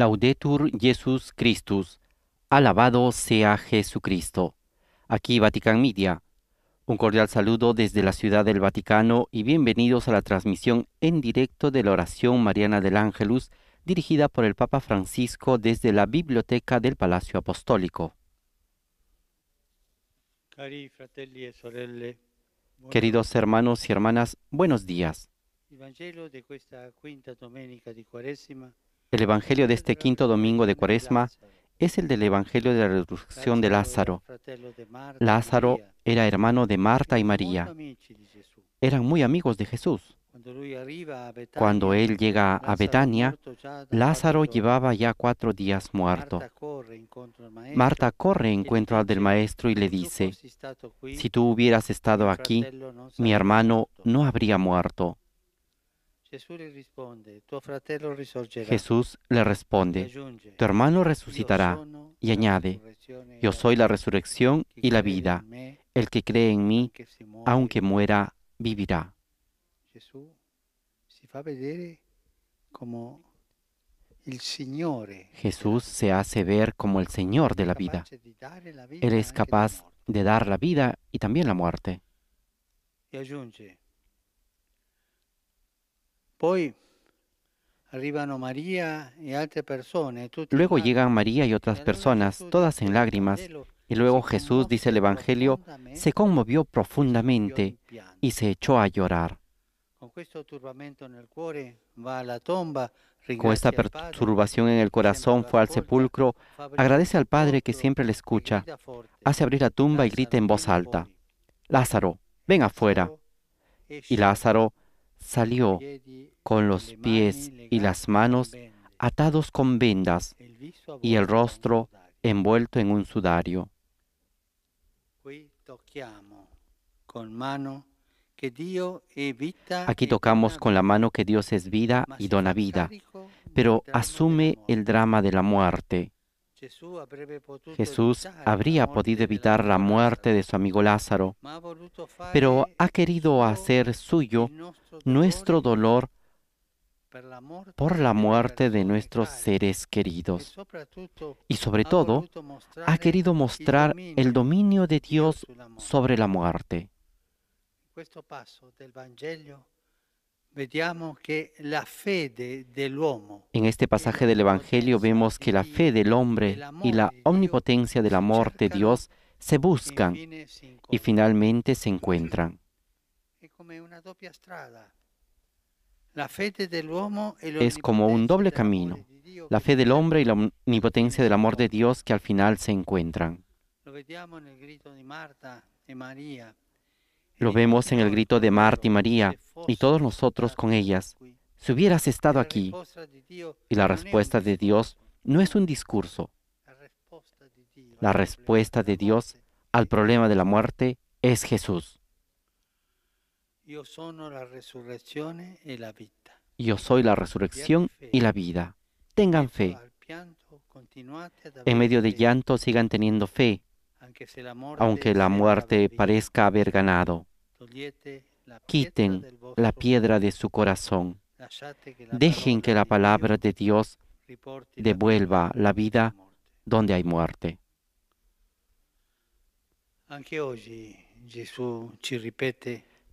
Laudetur Jesus Christus. Alabado sea Jesucristo. Aquí Vatican Media. Un cordial saludo desde la Ciudad del Vaticano y bienvenidos a la transmisión en directo de la oración mariana del Ángelus dirigida por el Papa Francisco desde la biblioteca del Palacio Apostólico. E Queridos hermanos y hermanas, buenos días. El Evangelio de este quinto domingo de Cuaresma es el del Evangelio de la resurrección de Lázaro. Lázaro era hermano de Marta y María. Eran muy amigos de Jesús. Cuando él llega a Betania, Lázaro llevaba ya cuatro días muerto. Marta corre en al del maestro y le dice, si tú hubieras estado aquí, mi hermano no habría muerto. Jesús le responde, tu hermano resucitará y añade, yo soy la resurrección y la vida. El que cree en mí, aunque muera, vivirá. Jesús se hace ver como el Señor de la vida. Él es capaz de dar la vida y también la muerte. Y Luego llegan María y otras personas, todas en lágrimas, y luego Jesús, dice el Evangelio, se conmovió profundamente y se echó a llorar. Con esta perturbación en el corazón fue al sepulcro, agradece al Padre que siempre le escucha, hace abrir la tumba y grita en voz alta, Lázaro, ven afuera. Y Lázaro salió con los pies y las manos atados con vendas y el rostro envuelto en un sudario. Aquí tocamos con e la mano que Dios es vida y dona vida, pero asume el drama de la muerte. Jesús habría podido evitar la muerte de su amigo Lázaro, pero ha querido hacer suyo nuestro dolor por la muerte de nuestros seres queridos. Y sobre todo, ha querido mostrar el dominio de Dios sobre la muerte. En este pasaje del Evangelio vemos que la fe del hombre y la omnipotencia del amor de Dios se buscan y finalmente se encuentran. Es como un doble camino, la fe del hombre y la omnipotencia del amor de Dios que al final se encuentran. Marta lo vemos en el grito de Marta y María y todos nosotros con ellas. Si hubieras estado aquí, y la respuesta de Dios no es un discurso. La respuesta de Dios al problema de la muerte es Jesús. Yo soy la resurrección y la vida. Tengan fe. En medio de llanto sigan teniendo fe, aunque la muerte parezca haber ganado. Quiten la piedra de su corazón. Dejen que la palabra de Dios devuelva la vida donde hay muerte.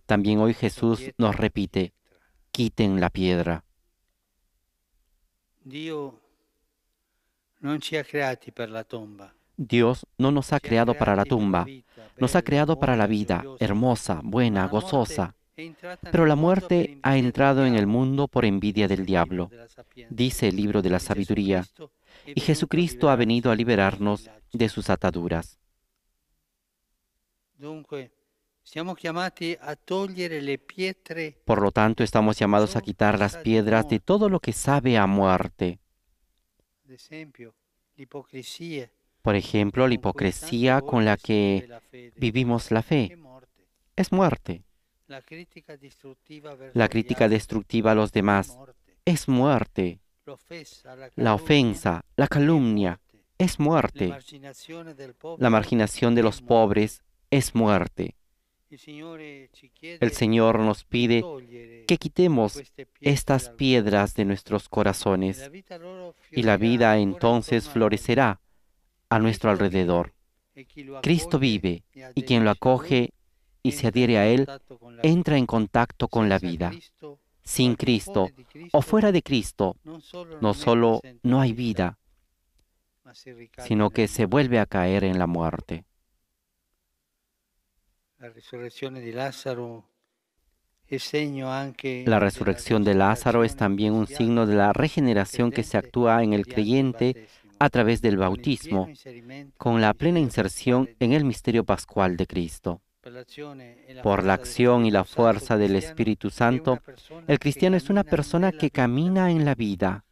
También hoy Jesús nos repite, quiten la piedra. Dios no ha per la tomba. Dios no nos ha creado para la tumba, nos ha creado para la vida, hermosa, buena, gozosa. Pero la muerte ha entrado en el mundo por envidia del diablo, dice el libro de la sabiduría, y Jesucristo ha venido a liberarnos de sus ataduras. Por lo tanto, estamos llamados a quitar las piedras de todo lo que sabe a muerte. Por ejemplo, la hipocresía con la que vivimos la fe es muerte. La crítica destructiva a los demás es muerte. La ofensa, la calumnia es muerte. La marginación de los pobres es muerte. El Señor nos pide que quitemos pues estas piedras de nuestros corazones y la vida entonces florecerá a nuestro alrededor. Cristo vive y quien lo acoge y se adhiere a Él entra en contacto con la vida. Sin Cristo o fuera de Cristo, no solo no hay vida, sino que se vuelve a caer en la muerte. La resurrección de Lázaro es también un signo de la regeneración que se actúa en el creyente a través del bautismo, con la plena inserción en el misterio pascual de Cristo. Por la acción y la fuerza del Espíritu Santo, el cristiano es una persona que camina en la vida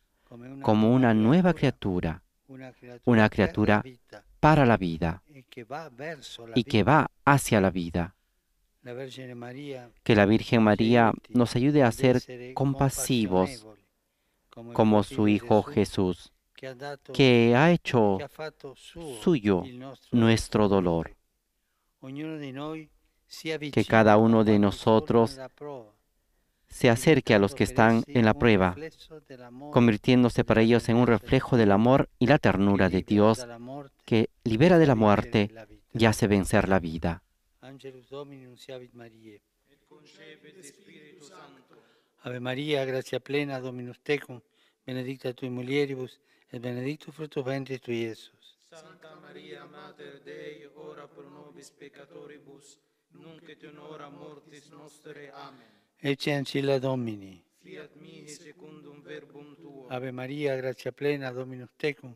como una nueva criatura, una criatura para la vida y que va hacia la vida. Que la Virgen María nos ayude a ser compasivos como su Hijo Jesús que ha hecho suyo nuestro dolor. Que cada uno de nosotros se acerque a los que están en la prueba, convirtiéndose para ellos en un reflejo del amor y la ternura de Dios que libera de la muerte y hace vencer la vida. Ave María, gracia plena, Dominus tecum, benedicta tu mulieribus, e benedetto frutto venti tu, Gesù. Santa Maria, Mater Dei, ora pro nobis peccatoribus, nunc et in hora mortis nostre. Amen. Ecce ancilla Domini. Fiat mihi secundum verbum tuo. Ave Maria, grazia plena, Dominus tecum,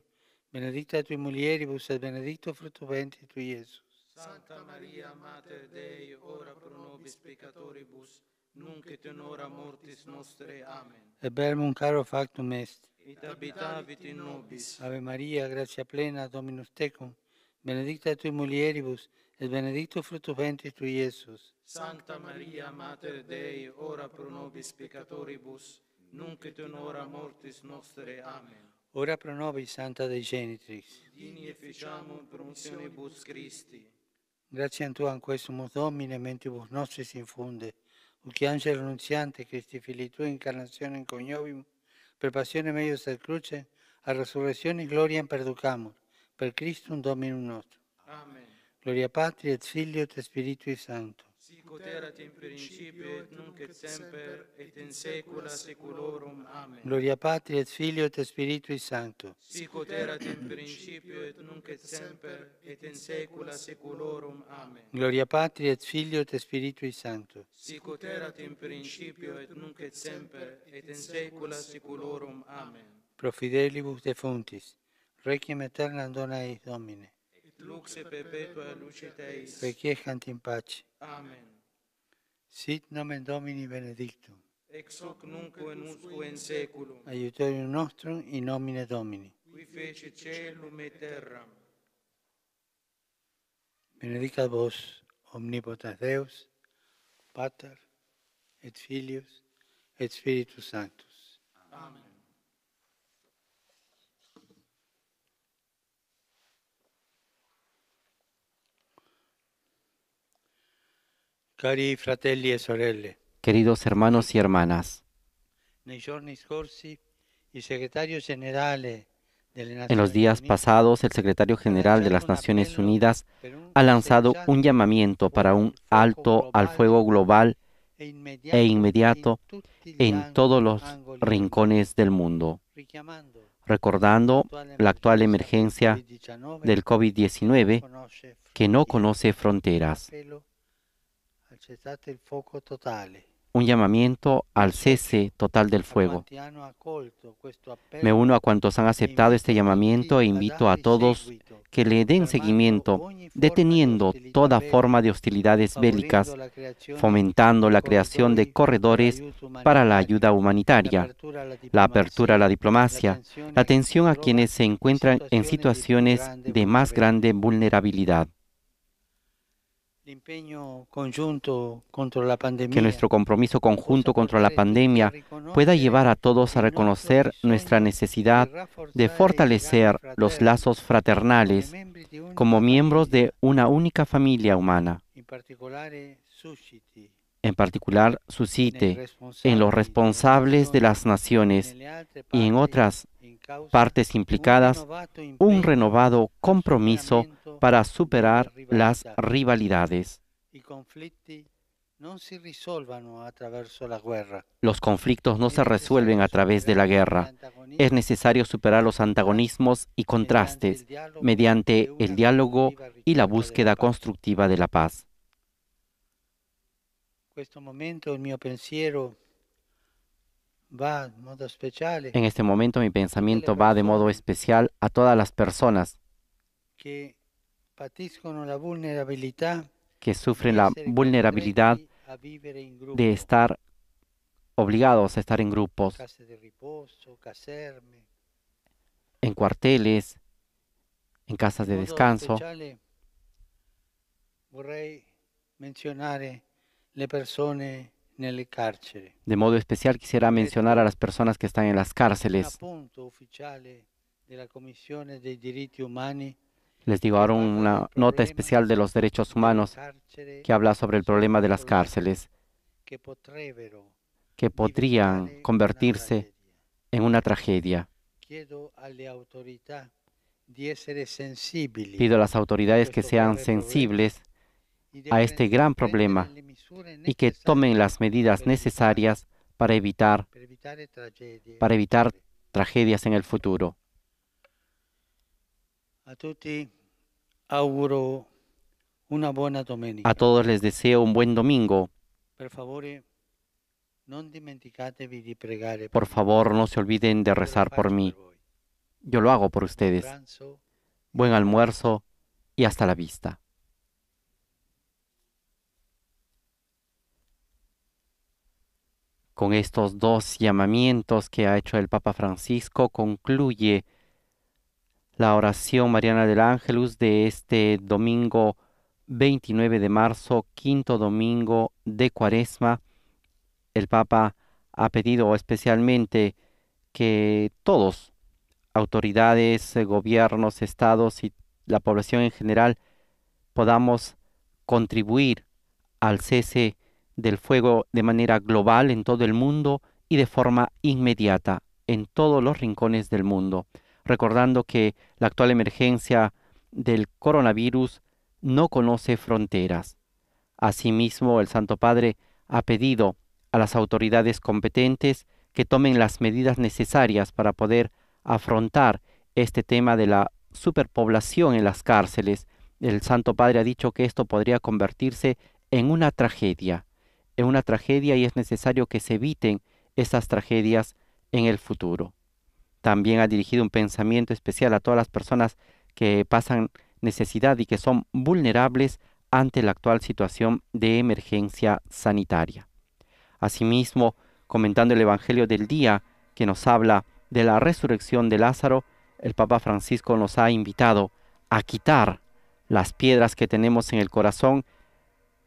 benedicta tui mulieribus et benedicto frutto venti tu, Gesù. Santa Maria, Mater Dei, ora pro nobis peccatoribus, nunc et in hora mortis nostre. Amen. E verbum caro factum est et abitavit in nobis. Ave Maria, grazia plena, Dominus tecum, benedicta tui mulieribus, et benedictus fructus ventris tui, Iesus. Santa Maria, Mater Dei, ora pro nobis peccatoribus, nunc et in hora mortis nostre. Amen. Ora pro nobis, Santa Dei Genitrix. Dini e ficiamur promissionibus Christi. Grazie a Tu, in questo Domine, mentibus nostri si infunde, u che angelo annunziante, Christi fili Tua, incarnazione in cognovim, per passione meglio del cruce, a resurrezione e gloria perducamur, per Cristo un Dominum nostro. Amen. Gloria Patria, et Figlio e Spirito Santo sicoterati in principio et nunc et semper et in saecula saeculorum. Amen. Gloria Patri et Filio et Spiritui Sancto. Sicut in principio et nunc et semper et in saecula saeculorum. Amen. Gloria Patri et Filio et Spiritui Sancto. Sicut in principio et nunc et semper et in saecula saeculorum. Amen. Profidelibus defuntis, requiem aeternam dona eis Domine. lux et perpetua lucet eis. Peciecant in pace. Amen. Sit nomen Domini benedictum. Ex hoc nunc et nunc in saeculum. Aiutorium nostrum in nomine Domini. Qui fece celum et terram. Benedicat vos, omnipotens Deus, Pater, et Filius, et Spiritus Sanctus. Amen. fratelli e sorelle, queridos hermanos y hermanas, en los días pasados, el secretario general de las Naciones Unidas ha lanzado un llamamiento para un alto al fuego e global e inmediato en todos los rincones del mundo, recordando la actual emergencia del COVID-19 que no conoce fronteras un llamamiento al cese total del fuego. Me uno a cuantos han aceptado este llamamiento e invito a todos que le den seguimiento, deteniendo toda forma de hostilidades bélicas, fomentando la creación de corredores para la ayuda humanitaria, la apertura a la diplomacia, la atención a quienes se encuentran en situaciones de más grande vulnerabilidad que nuestro compromiso conjunto contra la pandemia pueda llevar a todos a reconocer nuestra necesidad de fortalecer los lazos fraternales como miembros de una única familia humana, en particular suscite en los responsables de las naciones y en otras partes implicadas un renovado compromiso para superar las rivalidades. Los conflictos no se resuelven a través de la guerra. Es necesario superar los antagonismos y contrastes mediante el diálogo y la búsqueda constructiva de la paz. En este momento mi este, pensamiento va de modo especial a todas las personas que sufren la vulnerabilidad de estar obligados a estar en grupos, en cuarteles, en casas de descanso. Eh, mencionar las personas de modo especial quisiera este mencionar a las personas que están en las cárceles. Les digo ahora una nota especial de los derechos humanos que habla sobre el problema de las cárceles que podrían convertirse en una tragedia. Pido a las autoridades que sean sensibles a este gran problema y que este tomen las medidas necesarias para evitar, para evitar tragedias en el futuro. A todos les deseo un buen domingo. Por favor, no se olviden de rezar por mí. Yo lo hago por ustedes. Buen almuerzo y hasta la vista. con estos dos llamamientos que ha hecho el Papa Francisco, concluye la oración mariana del Ángelus de este domingo 29 de marzo, quinto domingo de Cuaresma. El Papa ha pedido especialmente que todos, autoridades, gobiernos, estados y la población en general, podamos contribuir al cese del fuego de manera global en todo el mundo y de forma inmediata en todos los rincones del mundo, recordando que la actual emergencia del coronavirus no conoce fronteras. Asimismo, el Santo Padre ha pedido a las autoridades competentes que tomen las medidas necesarias para poder afrontar este tema de la superpoblación en las cárceles. El Santo Padre ha dicho que esto podría convertirse en una tragedia. Es una tragedia y es necesario que se eviten esas tragedias en el futuro. También ha dirigido un pensamiento especial a todas las personas que pasan necesidad y que son vulnerables ante la actual situación de emergencia sanitaria. Asimismo, comentando el Evangelio del día que nos habla de la resurrección de Lázaro, el Papa Francisco nos ha invitado a quitar las piedras que tenemos en el corazón,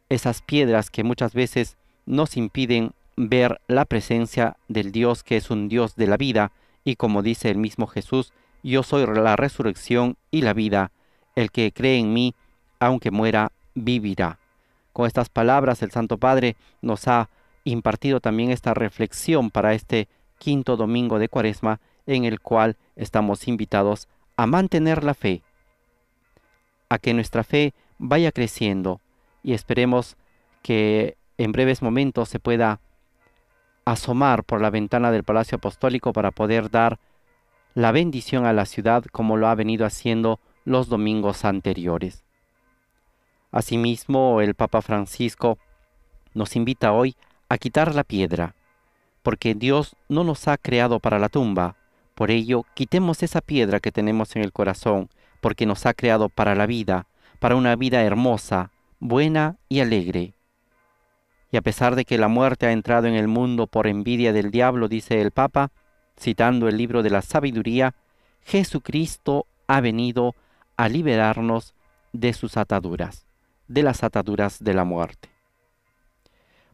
esas piedras que muchas veces nos impiden ver la presencia del Dios que es un Dios de la vida, y como dice el mismo Jesús, yo soy la resurrección y la vida, el que cree en mí, aunque muera, vivirá. Con estas palabras el Santo Padre nos ha impartido también esta reflexión para este quinto domingo de Cuaresma, en el cual estamos invitados a mantener la fe, a que nuestra fe vaya creciendo y esperemos que en breves momentos se pueda asomar por la ventana del Palacio Apostólico para poder dar la bendición a la ciudad como lo ha venido haciendo los domingos anteriores. Asimismo, el Papa Francisco nos invita hoy a quitar la piedra, porque Dios no nos ha creado para la tumba, por ello quitemos esa piedra que tenemos en el corazón, porque nos ha creado para la vida, para una vida hermosa, buena y alegre. Y a pesar de que la muerte ha entrado en el mundo por envidia del diablo, dice el Papa, citando el libro de la sabiduría, Jesucristo ha venido a liberarnos de sus ataduras, de las ataduras de la muerte.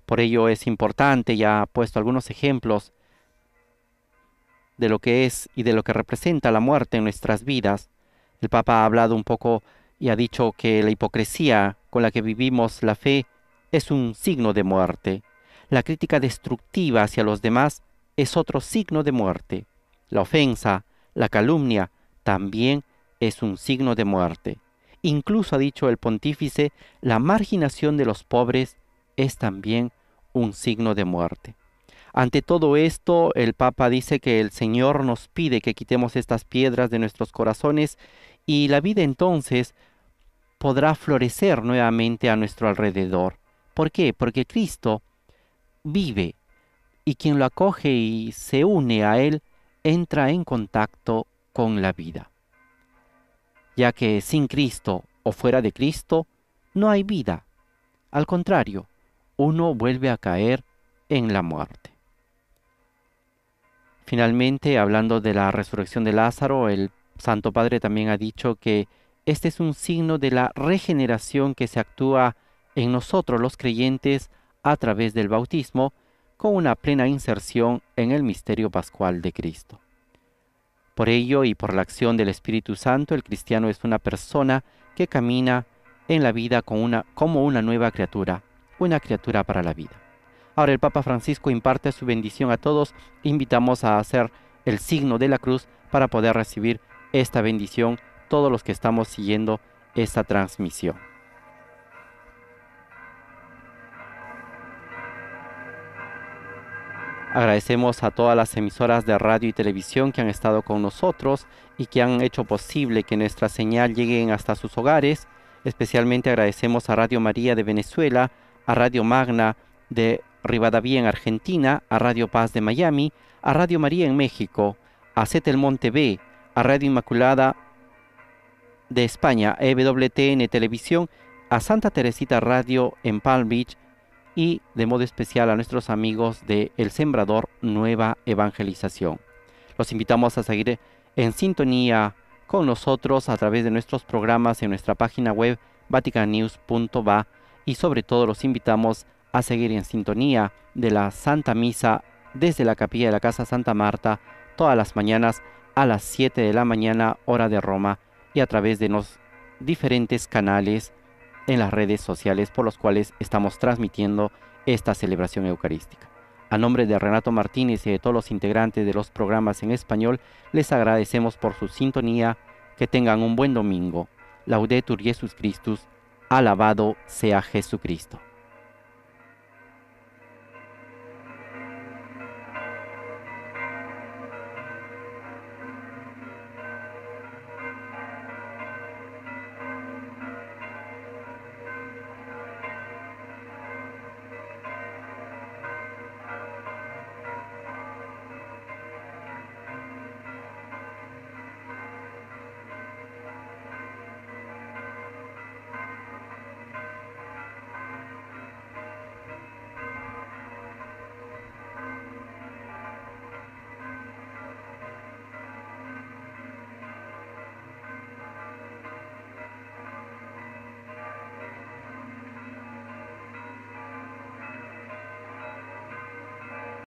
Por ello es importante, ya ha puesto algunos ejemplos de lo que es y de lo que representa la muerte en nuestras vidas. El Papa ha hablado un poco y ha dicho que la hipocresía con la que vivimos la fe es un signo de muerte. La crítica destructiva hacia los demás es otro signo de muerte. La ofensa, la calumnia, también es un signo de muerte. Incluso ha dicho el pontífice, la marginación de los pobres es también un signo de muerte. Ante todo esto, el Papa dice que el Señor nos pide que quitemos estas piedras de nuestros corazones y la vida entonces podrá florecer nuevamente a nuestro alrededor. ¿Por qué? Porque Cristo vive y quien lo acoge y se une a Él entra en contacto con la vida. Ya que sin Cristo o fuera de Cristo no hay vida. Al contrario, uno vuelve a caer en la muerte. Finalmente, hablando de la resurrección de Lázaro, el Santo Padre también ha dicho que este es un signo de la regeneración que se actúa en nosotros los creyentes a través del bautismo con una plena inserción en el misterio pascual de Cristo. Por ello y por la acción del Espíritu Santo, el cristiano es una persona que camina en la vida como una nueva criatura, una criatura para la vida. Ahora el Papa Francisco imparte su bendición a todos, invitamos a hacer el signo de la cruz para poder recibir esta bendición todos los que estamos siguiendo esta transmisión. Agradecemos a todas las emisoras de radio y televisión que han estado con nosotros y que han hecho posible que nuestra señal llegue hasta sus hogares. Especialmente agradecemos a Radio María de Venezuela, a Radio Magna de Rivadavia en Argentina, a Radio Paz de Miami, a Radio María en México, a Cetelmonte B, a Radio Inmaculada de España, a e EWTN Televisión, a Santa Teresita Radio en Palm Beach y de modo especial a nuestros amigos de El Sembrador Nueva Evangelización. Los invitamos a seguir en sintonía con nosotros a través de nuestros programas en nuestra página web vaticanews.va y sobre todo los invitamos a seguir en sintonía de la Santa Misa desde la capilla de la Casa Santa Marta todas las mañanas a las 7 de la mañana hora de Roma y a través de los diferentes canales en las redes sociales por los cuales estamos transmitiendo esta celebración eucarística. A nombre de Renato Martínez y de todos los integrantes de los programas en español, les agradecemos por su sintonía. Que tengan un buen domingo. Laudetur Jesus Christus. Alabado sea Jesucristo.